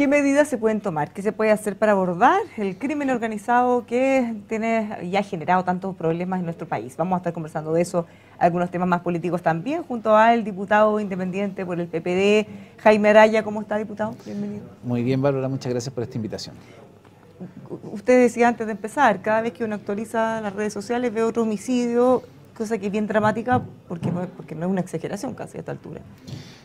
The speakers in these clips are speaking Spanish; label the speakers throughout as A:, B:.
A: ¿Qué medidas se pueden tomar? ¿Qué se puede hacer para abordar el crimen organizado que tiene y ha generado tantos problemas en nuestro país? Vamos a estar conversando de eso, algunos temas más políticos también, junto al diputado independiente por el PPD, Jaime Araya. ¿Cómo está, diputado? Bienvenido.
B: Muy bien, Valora, muchas gracias por esta invitación.
A: Usted decía antes de empezar, cada vez que uno actualiza las redes sociales ve otro homicidio, cosa que es bien dramática porque no es una exageración casi a esta
B: altura.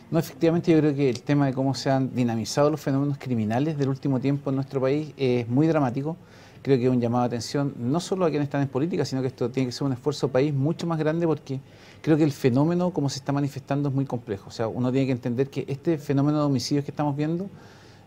B: No, efectivamente yo creo que el tema de cómo se han dinamizado los fenómenos criminales del último tiempo en nuestro país es muy dramático. Creo que es un llamado de atención no solo a quienes están en política, sino que esto tiene que ser un esfuerzo país mucho más grande porque creo que el fenómeno como se está manifestando es muy complejo. O sea, uno tiene que entender que este fenómeno de homicidios que estamos viendo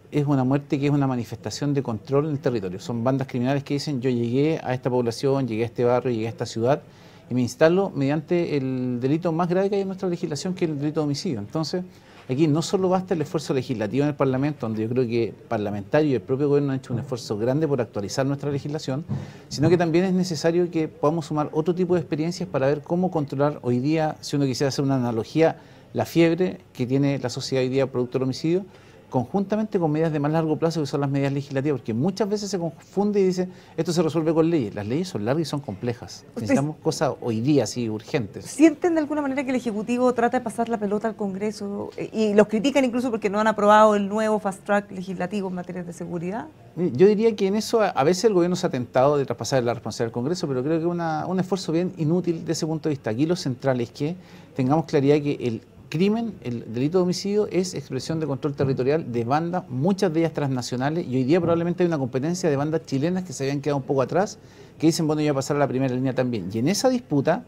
B: es una muerte que es una manifestación de control en el territorio. Son bandas criminales que dicen yo llegué a esta población, llegué a este barrio, llegué a esta ciudad y me instalo mediante el delito más grave que hay en nuestra legislación, que es el delito de homicidio. Entonces, aquí no solo basta el esfuerzo legislativo en el Parlamento, donde yo creo que parlamentario y el propio gobierno han hecho un esfuerzo grande por actualizar nuestra legislación, sino que también es necesario que podamos sumar otro tipo de experiencias para ver cómo controlar hoy día, si uno quisiera hacer una analogía, la fiebre que tiene la sociedad hoy día producto del homicidio conjuntamente con medidas de más largo plazo que son las medidas legislativas, porque muchas veces se confunde y dicen, esto se resuelve con leyes. Las leyes son largas y son complejas. Necesitamos cosas hoy día, así, urgentes. ¿Sienten
A: de alguna manera que el Ejecutivo trata de pasar la pelota al Congreso y los critican incluso porque no han aprobado el nuevo fast track legislativo en materia de seguridad?
B: Eh, yo diría que en eso a veces el gobierno se ha tentado de traspasar la responsabilidad al Congreso, pero creo que es un esfuerzo bien inútil de ese punto de vista. Aquí lo central es que tengamos claridad que el crimen, el delito de homicidio, es expresión de control territorial de bandas, muchas de ellas transnacionales, y hoy día probablemente hay una competencia de bandas chilenas que se habían quedado un poco atrás, que dicen, bueno, yo voy a pasar a la primera línea también. Y en esa disputa,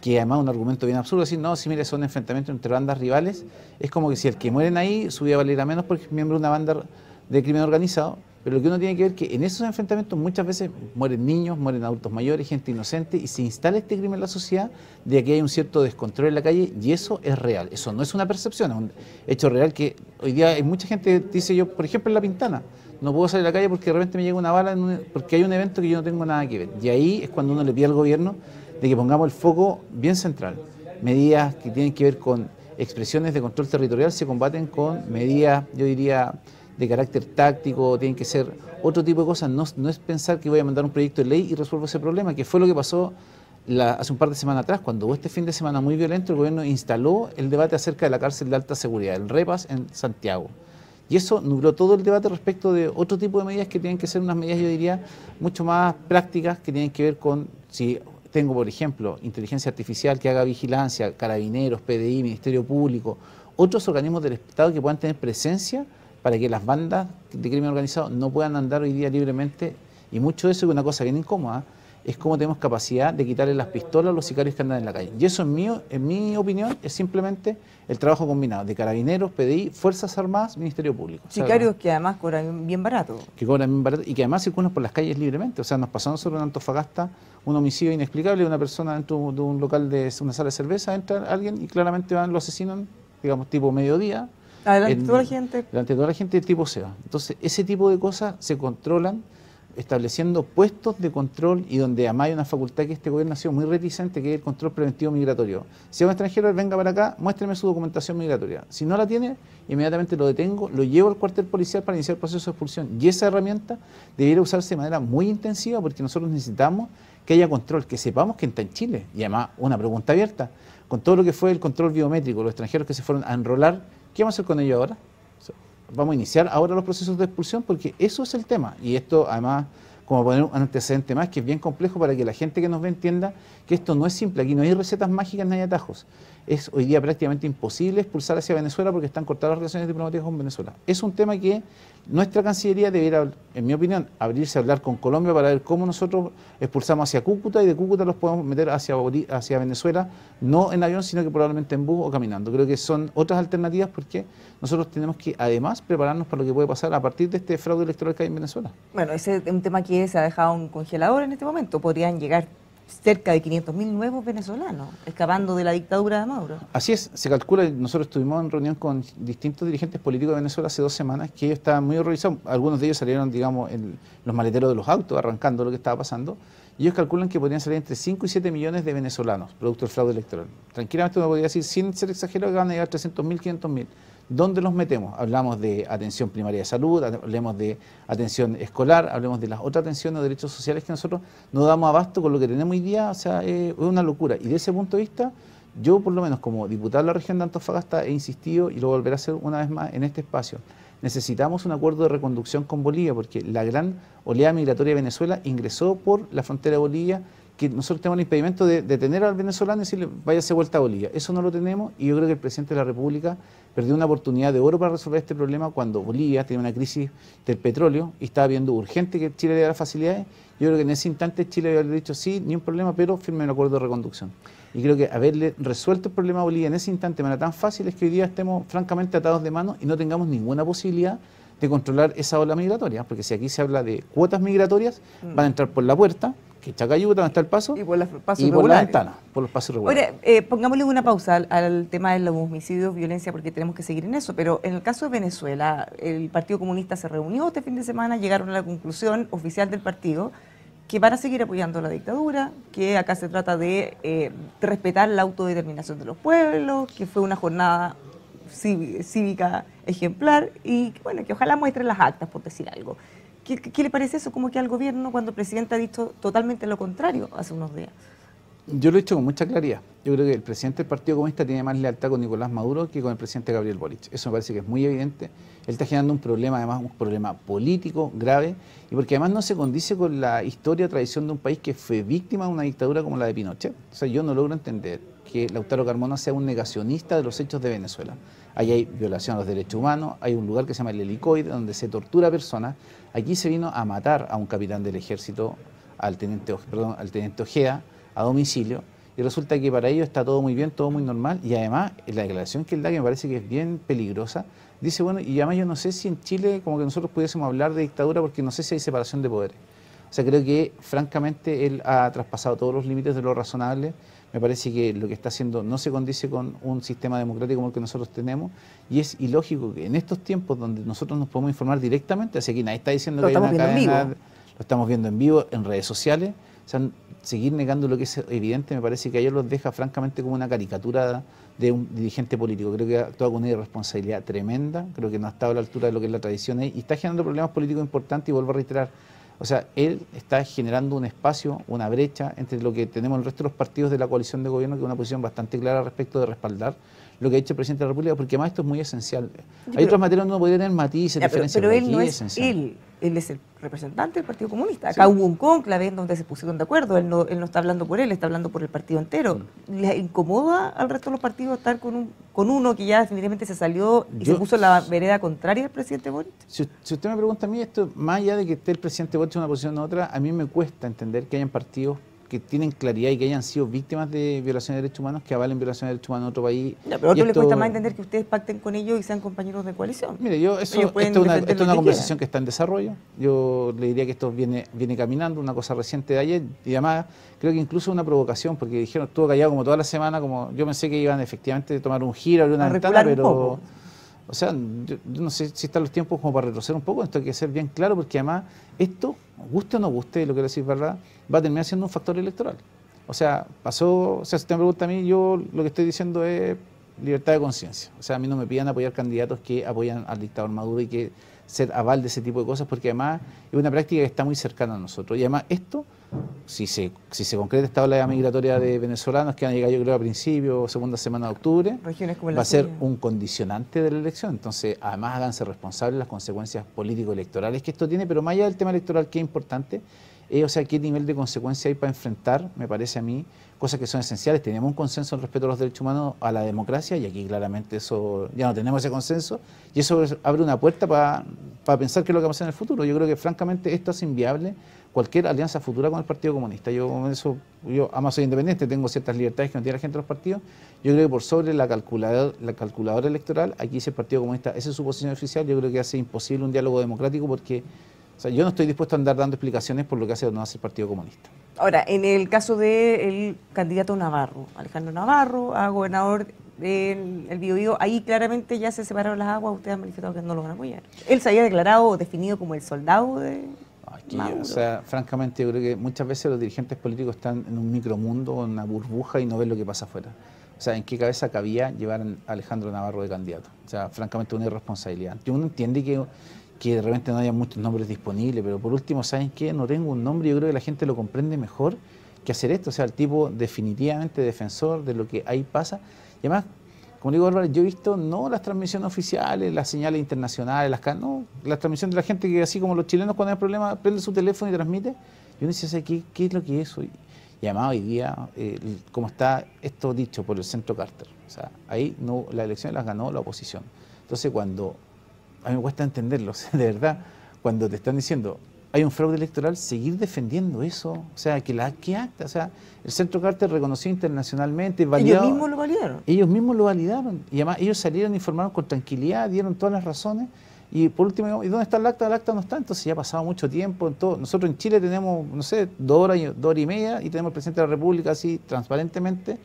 B: que además es un argumento bien absurdo, decir, no, si mire, son enfrentamientos entre bandas rivales, es como que si el que mueren ahí, su vida valiera menos porque es miembro de una banda de crimen organizado, pero lo que uno tiene que ver es que en esos enfrentamientos muchas veces mueren niños, mueren adultos mayores, gente inocente, y se instala este crimen en la sociedad de que hay un cierto descontrol en la calle, y eso es real. Eso no es una percepción, es un hecho real que hoy día hay mucha gente dice yo, por ejemplo, en La Pintana, no puedo salir a la calle porque de repente me llega una bala porque hay un evento que yo no tengo nada que ver. Y ahí es cuando uno le pide al gobierno de que pongamos el foco bien central. Medidas que tienen que ver con expresiones de control territorial se combaten con medidas, yo diría, de carácter táctico, tienen que ser otro tipo de cosas. No, es pensar que voy a mandar un proyecto de ley y resuelvo ese problema, que fue lo que pasó hace un par de semanas atrás, cuando hubo este fin de semana muy violento, el gobierno instaló el debate acerca de la cárcel de alta seguridad, el REPAS en Santiago. Y eso nubló todo el debate respecto de otro tipo de medidas que tienen que ser unas medidas, yo diría, mucho más prácticas, que tienen que ver con si tengo, por ejemplo, inteligencia artificial que haga vigilancia, carabineros, PDI, Ministerio Público, otros organismos del Estado que puedan tener presencia para que las bandas de crimen organizado no puedan andar hoy día libremente. Y mucho de eso es una cosa bien incómoda, es cómo tenemos capacidad de quitarle las pistolas a los sicarios que andan en la calle. Y eso, en mi, en mi opinión, es simplemente el trabajo combinado de carabineros, PDI, Fuerzas Armadas, Ministerio Público. Sicarios
A: que además cobran bien barato.
B: Que cobran bien barato y que además circulan por las calles libremente. O sea, nos pasó a nosotros en Antofagasta un homicidio inexplicable, una persona dentro de un local de una sala de cerveza, entra alguien y claramente van, lo asesinan, digamos, tipo mediodía,
A: Adelante toda la gente.
B: Adelante de toda la gente, de tipo sea. Entonces, ese tipo de cosas se controlan estableciendo puestos de control y donde además hay una facultad que este gobierno ha sido muy reticente, que es el control preventivo migratorio. Si un extranjero venga para acá, muéstreme su documentación migratoria. Si no la tiene, inmediatamente lo detengo, lo llevo al cuartel policial para iniciar el proceso de expulsión. Y esa herramienta debiera usarse de manera muy intensiva porque nosotros necesitamos que haya control, que sepamos quién está en Chile. Y además, una pregunta abierta, con todo lo que fue el control biométrico, los extranjeros que se fueron a enrolar ¿Qué vamos a hacer con ello ahora? Vamos a iniciar ahora los procesos de expulsión porque eso es el tema. Y esto además, como poner un antecedente más, que es bien complejo para que la gente que nos ve entienda que esto no es simple, aquí no hay recetas mágicas, no hay atajos es hoy día prácticamente imposible expulsar hacia Venezuela porque están cortadas las relaciones diplomáticas con Venezuela. Es un tema que nuestra Cancillería debería, en mi opinión, abrirse a hablar con Colombia para ver cómo nosotros expulsamos hacia Cúcuta y de Cúcuta los podemos meter hacia, hacia Venezuela, no en avión, sino que probablemente en bus o caminando. Creo que son otras alternativas porque nosotros tenemos que además prepararnos para lo que puede pasar a partir de este fraude electoral que hay en Venezuela.
A: Bueno, ese es un tema que se ha dejado un congelador en este momento. Podrían llegar cerca de 500.000 nuevos venezolanos, escapando de la dictadura de Maduro.
B: Así es, se calcula, nosotros estuvimos en reunión con distintos dirigentes políticos de Venezuela hace dos semanas, que ellos estaban muy horrorizados, algunos de ellos salieron, digamos, en los maleteros de los autos, arrancando lo que estaba pasando, y ellos calculan que podrían salir entre 5 y 7 millones de venezolanos, producto del fraude electoral. Tranquilamente uno podría decir, sin ser exagerado, que van a llegar 300.000, 500.000. ¿Dónde nos metemos? Hablamos de atención primaria de salud, hablemos de atención escolar, hablemos de las otras atenciones de derechos sociales que nosotros no damos abasto con lo que tenemos hoy día, o sea, eh, es una locura. Y de ese punto de vista, yo por lo menos como diputado de la región de Antofagasta he insistido y lo volveré a hacer una vez más en este espacio. Necesitamos un acuerdo de reconducción con Bolivia porque la gran oleada migratoria de Venezuela ingresó por la frontera de Bolivia que nosotros tenemos el impedimento de detener al venezolano y decirle, váyase vuelta a Bolivia. Eso no lo tenemos y yo creo que el presidente de la República perdió una oportunidad de oro para resolver este problema cuando Bolivia tenía una crisis del petróleo y estaba viendo urgente que Chile le diera facilidades. Yo creo que en ese instante Chile había dicho, sí, ni un problema, pero firme el acuerdo de reconducción. Y creo que haberle resuelto el problema a Bolivia en ese instante de manera tan fácil es que hoy día estemos francamente atados de manos y no tengamos ninguna posibilidad de controlar esa ola migratoria, porque si aquí se habla de cuotas migratorias, mm. van a entrar por la puerta, que Chacayuta, donde está el paso, y por, las ventanas, por los pasos regulares. Ahora,
A: eh, pongámosle una pausa al, tema de los homicidios, violencia, porque tenemos que seguir en eso, pero en el caso de Venezuela, el Partido Comunista se reunió este fin de semana, llegaron a la conclusión oficial del partido que van a seguir apoyando la dictadura, que acá se trata de, eh, respetar la autodeterminación de los pueblos, que fue una jornada cívica ejemplar y bueno, que ojalá muestren las actas, por decir algo. ¿Qué, le parece eso? ¿Cómo que al gobierno cuando el presidente ha dicho totalmente lo contrario hace unos días?
B: Yo lo he dicho con mucha claridad. Yo creo que el presidente del Partido Comunista tiene más lealtad con Nicolás Maduro que con el presidente Gabriel Boric. Eso me parece que es muy evidente. Él está generando un problema, además, un problema político grave, y porque además no se condice con la historia, tradición de un país que fue víctima de una dictadura como la de Pinochet. O sea, yo no logro entender que Lautaro Carmona sea un negacionista de los hechos de Venezuela. Allí hay violación a los derechos humanos, hay un lugar que se llama el helicoide donde se tortura a personas. Aquí se vino a matar a un capitán del ejército, al teniente, Ojea, al a domicilio, y resulta que para ellos está todo muy bien, todo muy normal, y además la declaración que él da, que me parece que es bien peligrosa, dice, bueno, y además yo no sé si en Chile como que nosotros pudiésemos hablar de dictadura porque no sé si hay separación de poderes sea, creo que francamente él ha traspasado todos los límites de lo razonable. Me parece que lo que está haciendo no se condice con un sistema democrático como el que nosotros tenemos y es ilógico que en estos tiempos donde nosotros nos podemos informar directamente, así que nadie está diciendo lo que hay una cadena, lo estamos viendo en vivo en redes sociales, o sea, seguir negando lo que es evidente me parece que a ayer los deja francamente como una caricatura de un dirigente político. Creo que ha actuado con una irresponsabilidad tremenda, creo que no ha estado a la altura de lo que es la tradición y está generando problemas políticos importantes y vuelvo a reiterar, o sea, él está generando un espacio, una brecha entre lo que tenemos el resto de los partidos de la coalición de gobierno, que es una posición bastante clara respecto de respaldar lo que ha hecho el presidente de la República, porque además esto es muy esencial. Hay otras materias donde uno podría tener matices, diferencias, pero, él no es, esencial
A: él es el representante del Partido Comunista. Acá hubo un conclave en donde se pusieron de acuerdo, él no, está hablando por él, está hablando por el partido entero. Mm. ¿Le incomoda al resto de los partidos estar con, un, con uno que ya definitivamente se salió y se puso la vereda contraria al presidente
B: Boric? Si, usted me pregunta a mí esto, más allá de que esté el presidente Boric en una posición u otra, a mí me cuesta entender que hayan partidos que tienen claridad y que hayan sido víctimas de violaciones de derechos humanos que avalen violaciones de derechos humanos en otro país. pero a les cuesta más
A: entender que ustedes pacten con ellos y sean compañeros de coalición. Mire, yo, eso, esto es una, conversación
B: que está en desarrollo. Yo le diría que esto viene, viene caminando, una cosa reciente de ayer, y además creo que incluso una provocación, porque dijeron, estuvo callado como toda la semana, como yo pensé que iban efectivamente a tomar un giro, abrir una ventana, pero... O sea, yo, no sé si están los tiempos como para retroceder un poco, esto hay que ser bien claro, porque además esto, guste o no guste, lo que decir verdad, va a terminar siendo un factor electoral. O sea, pasó, o sea, si usted me pregunta a mí, yo lo que estoy diciendo es libertad de conciencia. O sea, a mí no me pidan apoyar candidatos que apoyan al dictador Maduro y que ser aval de ese tipo de cosas, porque además es una práctica que está muy cercana a nosotros. Y además esto, si se, si se concreta esta ola migratoria de venezolanos que han llegado yo creo a principio o segunda semana de octubre, va a ser un condicionante de la elección. Entonces, además háganse responsables las consecuencias político-electorales que esto tiene, pero más allá del tema electoral que es importante, eh, o sea, qué nivel de consecuencia hay para enfrentar, me parece a mí, cosas que son esenciales. Tenemos un consenso en respeto a los derechos humanos, a la democracia, y aquí claramente eso ya no tenemos ese consenso, y eso abre una puerta para, pensar qué es lo que va a hacer en el futuro. Yo creo que francamente esto es inviable cualquier alianza futura con el Partido Comunista. Yo eso, yo además soy independiente, tengo ciertas libertades que no tiene la gente de los partidos. Yo creo que por sobre la calculadora, la calculadora electoral, aquí si el Partido Comunista, esa es su posición oficial, yo creo que hace imposible un diálogo democrático porque o sea, yo no estoy dispuesto a andar dando explicaciones por lo que hace o no hace el Partido Comunista.
A: Ahora, en el caso del candidato Navarro, Alejandro Navarro, a gobernador del el Bío, ahí claramente ya se separaron las aguas, ustedes han manifestado que no lo van a apoyar. Él se había declarado definido como el soldado de...
B: o sea, francamente yo creo que muchas veces los dirigentes políticos están en un micromundo, en una burbuja y no ven lo que pasa afuera. O sea, ¿en qué cabeza cabía llevar a Alejandro Navarro de candidato? O sea, francamente una irresponsabilidad. Yo Uno entiende que que de repente no haya muchos nombres disponibles, pero por último, ¿saben qué? No tengo un nombre, yo creo que la gente lo comprende mejor que hacer esto, o sea, el tipo definitivamente defensor de lo que ahí pasa. Y además, como digo Álvaro, yo he visto no las transmisiones oficiales, las señales internacionales, las no, las transmisiones de la gente que así como los chilenos cuando hay problemas prende su teléfono y transmite. Y uno dice, ¿qué, es lo que es eso? Y, además hoy día, eh, como está esto dicho por el centro Carter, o sea, ahí no, las elecciones las ganó la oposición. Entonces cuando a mí me cuesta entenderlo, de verdad, cuando te están diciendo hay un fraude electoral, seguir defendiendo eso, o sea, que la que acta, o sea, el Centro Carter reconoció internacionalmente, validaron ellos mismos lo validaron. Ellos mismos lo validaron y además ellos salieron informaron con tranquilidad, dieron todas las razones y por último, ¿y dónde está el acta? El acta no está, entonces ya ha pasado mucho tiempo. En todo. Nosotros en Chile tenemos, no sé, dos horas, y, dos horas y media y tenemos el presidente de la República así transparentemente.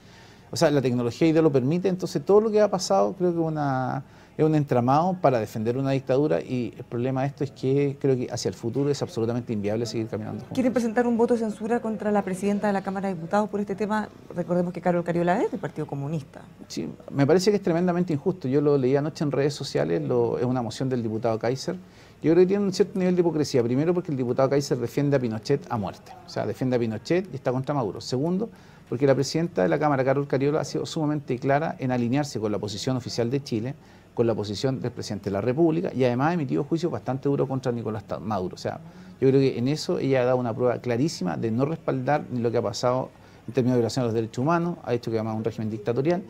B: O sea, la tecnología y lo permite, entonces todo lo que ha pasado creo que una es un entramado para defender una dictadura y el problema de esto es que creo que hacia el futuro es absolutamente inviable seguir caminando. Juntos. ¿Quieren
A: presentar un voto de censura contra la presidenta de la Cámara de Diputados por este tema? Recordemos que Carol Cariola es del Partido Comunista.
B: Sí, me parece que es tremendamente injusto. Yo lo leí anoche en redes sociales, lo, es una moción del diputado Kaiser. Yo creo que tiene un cierto nivel de hipocresía. Primero, porque el diputado Kaiser defiende a Pinochet a muerte. O sea, defiende a Pinochet y está contra Maduro. Segundo, porque la presidenta de la Cámara, Carol Cariola, ha sido sumamente clara en alinearse con la posición oficial de Chile con la posición del presidente de la República y además ha emitido juicios bastante duros contra Nicolás Maduro. O sea, yo creo que en eso ella ha dado una prueba clarísima de no respaldar ni lo que ha pasado en términos de violación de los derechos humanos, ha hecho que además un régimen dictatorial,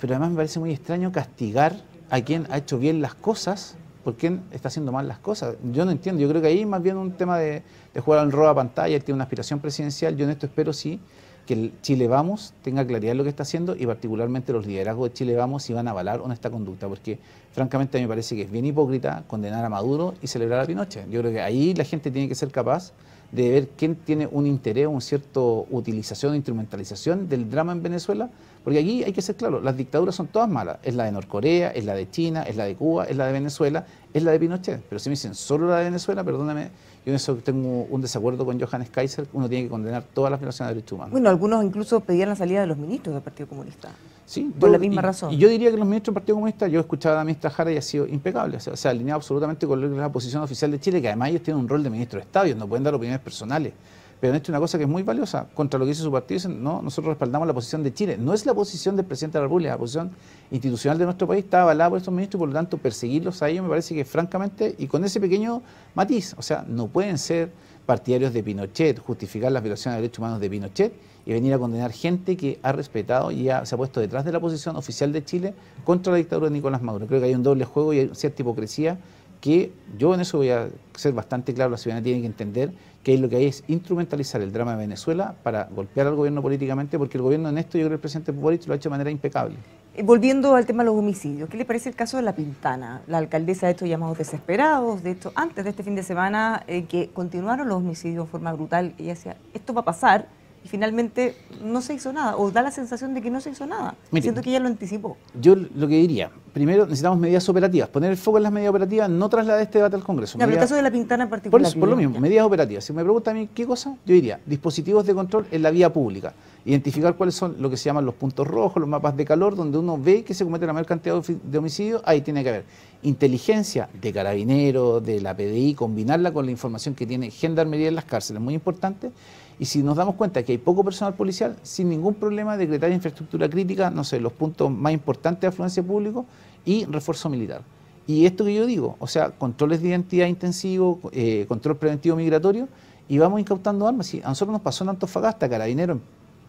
B: pero además me parece muy extraño castigar a quien ha hecho bien las cosas por quien está haciendo mal las cosas. Yo no entiendo, yo creo que ahí más bien un tema de, de jugar al robo a pantalla, él tiene una aspiración presidencial, yo en esto espero sí que Chile Vamos tenga claridad en lo que está haciendo y particularmente los liderazgos de Chile Vamos si van a avalar o no esta conducta, porque francamente a mí me parece que es bien hipócrita condenar a Maduro y celebrar a Pinochet. Yo creo que ahí la gente tiene que ser capaz de ver quién tiene un interés, una cierta utilización, instrumentalización del drama en Venezuela, porque aquí hay que ser claro, las dictaduras son todas malas, es la de Norcorea, es la de China, es la de Cuba, es la de Venezuela, es la de Pinochet, pero si me dicen solo la de Venezuela, perdóname, yo en eso tengo un desacuerdo con Johannes Kaiser, uno tiene que condenar todas las violaciones de derechos humanos. Bueno,
A: algunos incluso pedían la salida de los ministros del Partido Comunista.
B: Sí, por la misma razón. Y yo diría que los ministros del Partido Comunista, yo escuchaba escuchado a la ministra Jara y ha sido impecable, o sea, se ha alineado absolutamente con la posición oficial de Chile, que además ellos tienen un rol de ministro de Estado, y no pueden dar opiniones personales. Pero han hecho una cosa que es muy valiosa. Contra lo que dice su partido, no, nosotros respaldamos la posición de Chile. No es la posición del presidente de la República, la posición institucional de nuestro país está avalada por estos ministros y por lo tanto perseguirlos a ellos me parece que francamente, y con ese pequeño matiz, o sea, no pueden ser partidarios de Pinochet, justificar las violaciones de derechos humanos de Pinochet y venir a condenar gente que ha respetado y se ha puesto detrás de la posición oficial de Chile contra la dictadura de Nicolás Maduro. Creo que hay un doble juego y hay cierta hipocresía que yo en eso voy a ser bastante claro, la ciudadanía tiene que entender que lo que hay es instrumentalizar el drama de Venezuela para golpear al gobierno políticamente, porque el gobierno en esto, yo creo que el presidente Boric lo ha hecho de manera impecable.
A: Eh, volviendo al tema de los homicidios, ¿qué le parece el caso de La Pintana? La alcaldesa de estos llamados desesperados, de esto, antes de este fin de semana, eh, que continuaron los homicidios de forma brutal, y decía, esto va a pasar, y finalmente no se hizo nada, o da la sensación de que no se hizo nada. Siento que ella
B: lo anticipó. Yo lo que diría, primero necesitamos medidas operativas, poner el foco en las medidas operativas, no trasladar este debate al Congreso. el caso de la
A: pintana particular. Por, por lo mismo,
B: medidas operativas. Si me preguntan a mí qué cosa, yo diría, dispositivos de control en la vía pública, identificar cuáles son lo que se llaman los puntos rojos, los mapas de calor, donde uno ve que se comete la mayor cantidad de homicidios, ahí tiene que haber inteligencia de carabineros, de la PDI, combinarla con la información que tiene Gendarmería en las cárceles, muy importante y si nos damos cuenta que hay poco personal policial, sin ningún problema decretar infraestructura crítica, no sé, los puntos más importantes de afluencia público y refuerzo militar. Y esto que yo digo, o sea, controles de identidad intensivo, eh, control preventivo migratorio, y vamos incautando armas. a nosotros nos pasó en Antofagasta, Carabinero,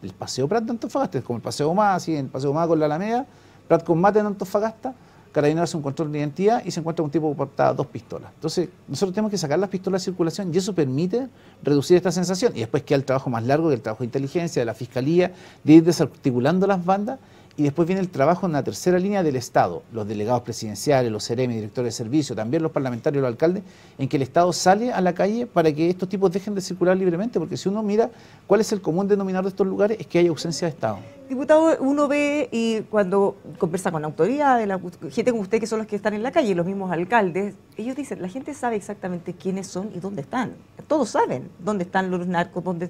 B: el paseo Prat de Antofagasta, es como el paseo más, así, el paseo más con la Alameda, Prat con Mate en Antofagasta, Carabineros hace un control de identidad y se encuentra un tipo que porta dos pistolas. Entonces, nosotros tenemos que sacar las pistolas de circulación y eso permite reducir esta sensación. Y después queda el trabajo más largo, que el trabajo de inteligencia, de la fiscalía, de ir desarticulando las bandas y después viene el trabajo en la tercera línea del Estado, los delegados presidenciales, los seremi, directores de servicio, también los parlamentarios, los alcaldes, en que el Estado sale a la calle para que estos tipos dejen de circular libremente, porque si uno mira cuál es el común denominador de estos lugares, es que hay ausencia de Estado.
A: Diputado, uno ve y cuando conversa con autoridades, la gente como usted que son los que están en la calle, los mismos alcaldes, ellos dicen, la gente sabe exactamente quiénes son y dónde están. Todos saben dónde están los narcos, dónde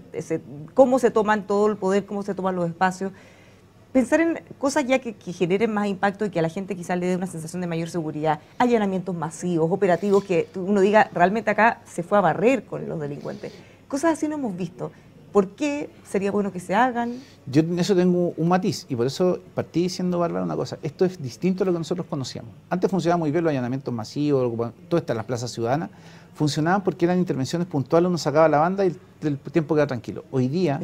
A: cómo se toman todo el poder, cómo se toman los espacios pensar en cosas ya que, generen más impacto y que a la gente quizás le dé una sensación de mayor seguridad, allanamientos masivos, operativos que uno diga, realmente acá se fue a barrer con los delincuentes. Cosas así no hemos visto.
B: ¿Por qué sería
A: bueno que se hagan?
B: Yo en eso tengo un matiz y por eso partí diciendo, Bárbara, una cosa. Esto es distinto a lo que nosotros conocíamos. Antes funcionaban muy bien los allanamientos masivos, está en las plazas ciudadanas. Funcionaban porque eran intervenciones puntuales, uno sacaba la banda y el, tiempo quedaba tranquilo. Hoy día,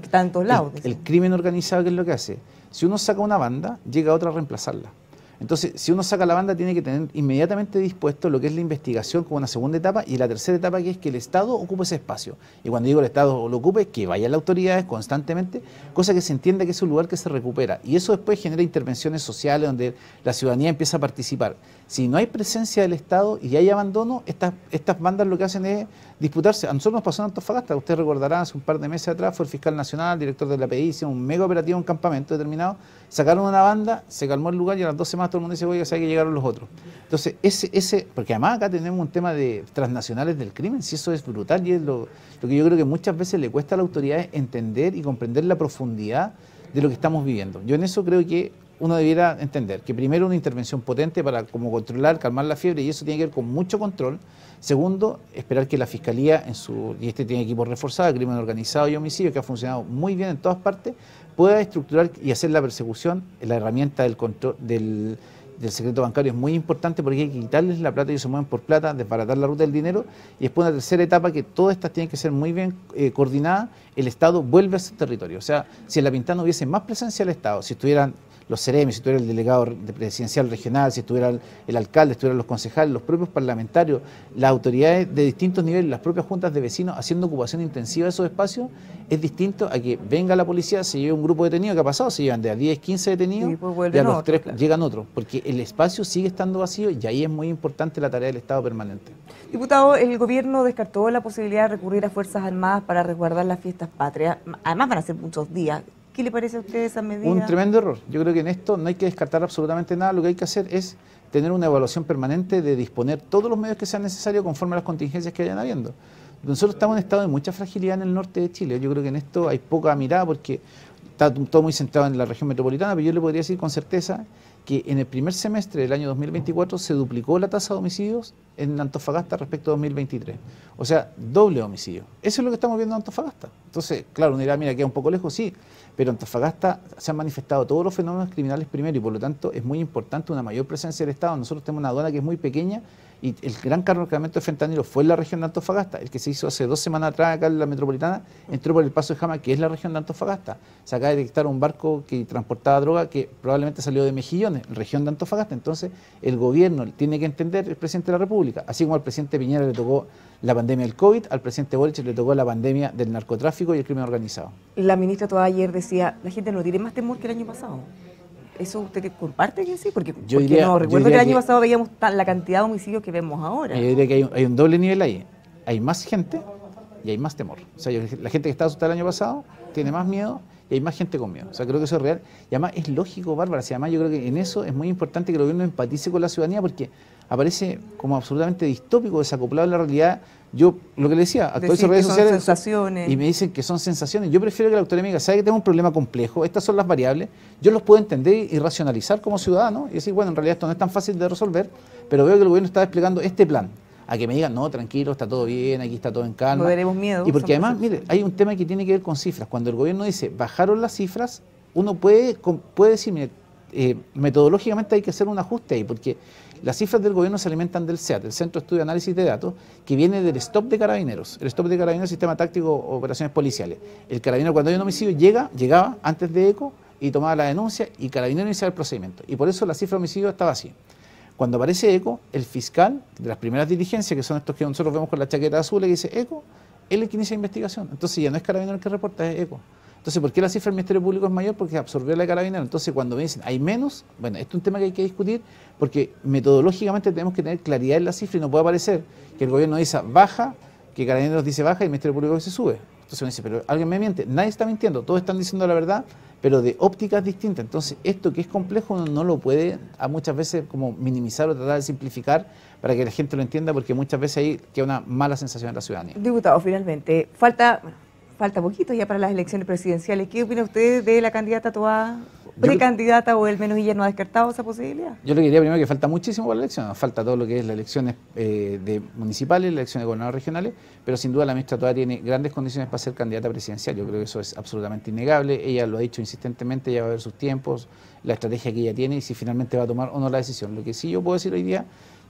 B: el, crimen organizado, ¿qué es lo que hace? Si uno saca una banda, llega otra a reemplazarla. Entonces, si uno saca la banda, tiene que tener inmediatamente dispuesto lo que es la investigación como una segunda etapa y la tercera etapa que es que el Estado ocupe ese espacio. Y cuando digo el Estado lo ocupe, que vaya a las autoridades constantemente, cosa que se entienda que es un lugar que se recupera. Y eso después genera intervenciones sociales donde la ciudadanía empieza a participar. Si no hay presencia del Estado y hay abandono, estas, bandas lo que hacen es disputarse. A nosotros nos pasó en Antofagasta, usted recordará, hace un par de meses atrás fue el fiscal nacional, director de la PDI, hicieron un mega operativo, un campamento determinado, sacaron una banda, se calmó el lugar y a las dos semanas todo el mundo dice, oye, hay que llegaron los otros? Entonces, ese, ese, porque además acá tenemos un tema de transnacionales del crimen, si eso es brutal y es lo, lo que yo creo que muchas veces le cuesta a la autoridad es entender y comprender la profundidad de lo que estamos viviendo. Yo en eso creo que uno debiera entender que primero una intervención potente para como controlar, calmar la fiebre, y eso tiene que ver con mucho control. Segundo, esperar que la Fiscalía, en su, y este tiene equipos reforzados, crimen organizado y homicidio, que ha funcionado muy bien en todas partes, pueda estructurar y hacer la persecución. La herramienta del, del, secreto bancario es muy importante porque hay que quitarles la plata, ellos se mueven por plata, desbaratar la ruta del dinero. Y después una tercera etapa que todas estas tienen que ser muy bien eh, coordinadas, el Estado vuelve a su territorio. O sea, si en La Pintana hubiese más presencia del Estado, si estuvieran los seremios, si tuviera el delegado presidencial regional, si estuviera el, alcalde, si estuvieran los concejales, los propios parlamentarios, las autoridades de distintos niveles, las propias juntas de vecinos haciendo ocupación intensiva de esos espacios, es distinto a que venga la policía, se lleve un grupo detenido, que ha pasado? Se llevan de a 10, 15 detenidos y, pues a los llegan otros, porque el espacio sigue estando vacío y ahí es muy importante la tarea del Estado permanente.
A: Diputado, el gobierno descartó la posibilidad de recurrir a Fuerzas Armadas para resguardar las fiestas patrias, además van a ser muchos días, ¿Qué le parece a usted esa medida? Un tremendo
B: error. Yo creo que en esto no hay que descartar absolutamente nada. Lo que hay que hacer es tener una evaluación permanente de disponer todos los medios que sean necesarios conforme a las contingencias que vayan habiendo. Nosotros estamos en un estado de mucha fragilidad en el norte de Chile. Yo creo que en esto hay poca mirada porque está todo muy centrado en la región metropolitana, pero yo le podría decir con certeza que en el primer semestre del año 2024 se duplicó la tasa de homicidios en Antofagasta respecto a 2023. O sea, doble homicidio. Eso es lo que estamos viendo en Antofagasta. Entonces, claro, uno dirá, mira, queda un poco lejos, sí, pero en Antofagasta se han manifestado todos los fenómenos criminales primero y por lo tanto es muy importante una mayor presencia del Estado. Nosotros tenemos una aduana que es muy pequeña y el gran cargamento de fentanilo fue en la región de Antofagasta, el que se hizo hace dos semanas atrás acá en la metropolitana, entró por el Paso de Jama, que es la región de Antofagasta. Se acaba de detectar un barco que transportaba droga que probablemente salió de Mejillones, región de Antofagasta. Entonces, el gobierno tiene que entender, el presidente de la República, Así como al presidente Piñera le tocó la pandemia del COVID, al presidente Boric le tocó la pandemia del narcotráfico y el crimen organizado.
A: La ministra todavía ayer decía, la gente no tiene más temor que el año pasado. ¿Eso usted comparte que sí? Porque, yo no, recuerdo que el año pasado veíamos la cantidad de homicidios que vemos ahora. Yo
B: diría que hay un, doble nivel ahí. Hay más gente y hay más temor. O sea, la gente que estaba asustada el año pasado tiene más miedo y hay más gente con miedo. O sea, creo que eso es real. Y además es lógico, Bárbara. Si además yo creo que en eso es muy importante que el gobierno empatice con la ciudadanía porque aparece como absolutamente distópico, desacoplado de la realidad. Yo, lo que le decía, actúo en redes sociales
A: sensaciones. y me
B: dicen que son sensaciones. Yo prefiero que la autoridad me diga, sabe que tengo un problema complejo, estas son las variables, yo los puedo entender y racionalizar como ciudadano y decir, bueno, en realidad esto no es tan fácil de resolver, pero veo que el gobierno está desplegando este plan. A que me digan, no, tranquilo, está todo bien, aquí está todo en calma. No tenemos miedo. Y porque además, mire, hay un tema que tiene que ver con cifras. Cuando el gobierno dice, bajaron las cifras, uno puede, puede decir, mire, eh, metodológicamente hay que hacer un ajuste ahí, porque las cifras del gobierno se alimentan del SEAT, el Centro de Estudio y Análisis de Datos, que viene del stop de carabineros. El stop de carabineros sistema táctico operaciones policiales. El carabinero cuando hay un homicidio llega, llegaba antes de ECO y tomaba la denuncia y carabinero iniciaba el procedimiento. Y por eso la cifra de homicidio estaba así. Cuando aparece ECO, el fiscal de las primeras diligencias, que son estos que nosotros vemos con la chaqueta azul, le dice ECO, él es el que inicia la investigación. Entonces ya no es carabinero el que reporta, es ECO. Entonces, ¿por qué la cifra del Ministerio Público es mayor? Porque absorbió la Carabinero. Entonces, cuando me dicen, ¿hay menos? Bueno, esto es un tema que hay que discutir porque metodológicamente tenemos que tener claridad en la cifra y no puede aparecer que el gobierno dice baja, que Carabineros dice baja y el Ministerio Público dice sube. Entonces dice, pero alguien me miente. Nadie está mintiendo, todos están diciendo la verdad, pero de ópticas distintas. Entonces, esto que es complejo no lo puede a muchas veces como minimizar o tratar de simplificar para que la gente lo entienda, porque muchas veces ahí que una mala sensación en la ciudadanía.
A: Diputado, finalmente, falta, falta poquito ya para las elecciones presidenciales. ¿Qué opina usted de la candidata toda precandidata o al menos ella no ha descartado esa posibilidad?
B: Yo le diría primero que falta muchísimo para la elección. Falta todo lo que es las elecciones eh, de municipales, las elecciones de gobernadores regionales, pero sin duda la ministra Toda tiene grandes condiciones para ser candidata presidencial. Yo creo que eso es absolutamente innegable. Ella lo ha dicho insistentemente, ya va a ver sus tiempos, la estrategia que ella tiene y si finalmente va a tomar o no la decisión. Lo que sí yo puedo decir hoy día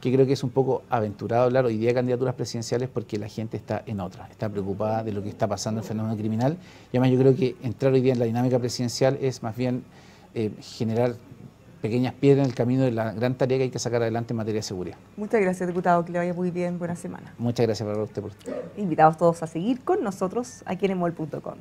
B: que creo que es un poco aventurado hablar hoy día de candidaturas presidenciales porque la gente está en otra, está preocupada de lo que está pasando el fenómeno criminal. Y además yo creo que entrar hoy día en la dinámica presidencial es más bien eh, generar pequeñas piedras en el camino de la gran tarea que hay que sacar adelante en materia de seguridad.
A: Muchas gracias, diputado. Que le vaya muy bien. Buena
B: semana. Muchas gracias para usted. Por
A: Invitados todos a seguir con nosotros aquí en emol.com.